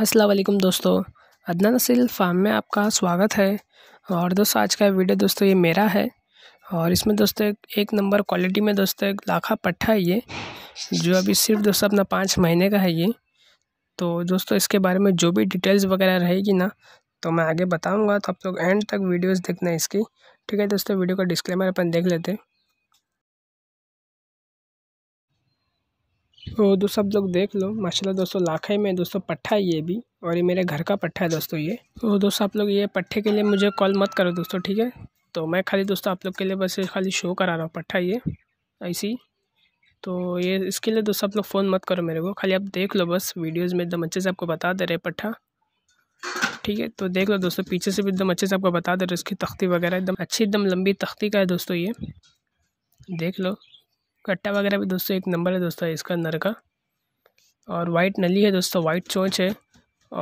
अस्सलाम वालेकुम दोस्तों अदना नसील फार्म में आपका स्वागत है और दोस्तों आज का वीडियो दोस्तों ये मेरा है और इसमें दोस्तों एक नंबर क्वालिटी में दोस्तों एक लाखा पट्टा है ये जो अभी सिर्फ दोस्तों अपना पाँच महीने का है ये तो दोस्तों इसके बारे में जो भी डिटेल्स वगैरह रहेगी ना तो मैं आगे बताऊँगा तो आप लोग एंड तक वीडियोज़ देखना इसकी ठीक है दोस्तों वीडियो का डिस्क्लेमर अपन देख लेते हैं तो दोस्तों आप लोग देख लो माशाल्लाह दोस्तों लाखाई में दोस्तों पट्ठा है ये भी और ये मेरे घर का पट्ठा है दोस्तों ये तो दोस्तों आप लोग ये पट्ठे के लिए मुझे कॉल मत करो दोस्तों ठीक है तो मैं खाली दोस्तों आप लोग के लिए बस खाली शो करा रहा हूँ पट्ठा ये ऐसी तो ये इसके लिए दोस्तों आप लोग फ़ोन मत करो मेरे को खाली आप देख लो बस वीडियोज़ में एकदम अच्छे से आपको बता दे रहे पट्ठा ठीक है तो देख लो दोस्तों पीछे से भी एकदम अच्छे से आपको बता दे रहे उसकी तख्ती वगैरह एकदम अच्छी एकदम लंबी तख्ती का है दोस्तों ये देख लो कट्टा वगैरह भी दोस्तों एक नंबर है दोस्तों इसका अंदर का और वाइट नली है दोस्तों वाइट चोंच है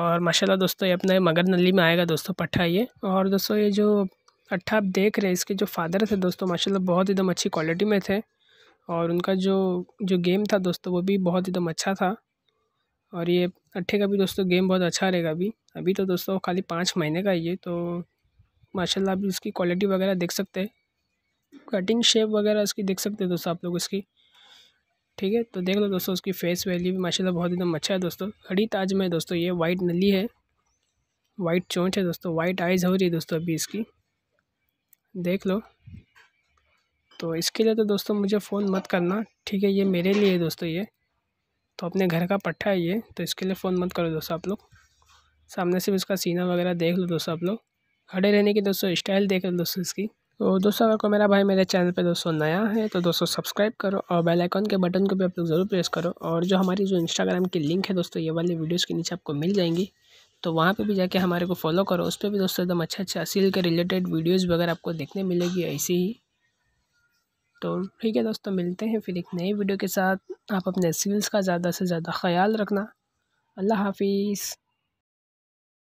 और माशाल्लाह दोस्तों ये अपना मगर नली में आएगा दोस्तों पट्ठा ये और दोस्तों ये जो पट्ठा आप देख रहे हैं इसके जो फादर थे दोस्तों माशाल्लाह बहुत एकदम अच्छी क्वालिटी में थे और उनका जो जो गेम था दोस्तों वो भी बहुत एकदम अच्छा था और ये अट्ठे का भी दोस्तों गेम बहुत अच्छा रहेगा अभी अभी तो दोस्तों खाली पाँच महीने का ये तो माशाल्लाह आप उसकी क्वालिटी वगैरह देख सकते हैं कटिंग शेप वगैरह उसकी देख सकते हो दोस्तों आप लोग उसकी ठीक है तो देख लो दोस्तों उसकी फेस वैल्यू भी माशाल्लाह बहुत एकदम अच्छा है दोस्तों घड़ी ताज में दोस्तों ये वाइट नली है वाइट चोंच है दोस्तों वाइट आइज़ हो रही है दोस्तों अभी इसकी देख लो तो इसके लिए तो दोस्तों मुझे फ़ोन मत करना ठीक है ये मेरे लिए है दोस्तों ये तो अपने घर का पट्टा है ये तो इसके लिए फ़ोन मत करो दोस्तों आप लोग सामने से भी इसका सीना वगैरह देख लो दोस्तों आप लोग खड़े रहने की दोस्तों स्टाइल देख लो दोस्तों इसकी तो दोस्तों अगर कोई मेरा भाई मेरे चैनल पे दोस्तों नया है तो दोस्तों सब्सक्राइब करो और बेल आइकन के बटन को भी आप लोग ज़रूर प्रेस करो और जो हमारी जो इंस्टाग्राम की लिंक है दोस्तों ये वाली वीडियोस के नीचे आपको मिल जाएंगी तो वहाँ पे भी जाके हमारे को फॉलो करो उस पर भी दोस्तों एकदम अच्छा अच्छा असील के रिलेटेड वीडियोज़ वगैरह आपको देखने मिलेगी ऐसे ही तो ठीक है दोस्तों मिलते हैं फिर एक नई वीडियो के साथ आप अपने स्किल्स का ज़्यादा से ज़्यादा ख्याल रखना अल्लाह हाफिज़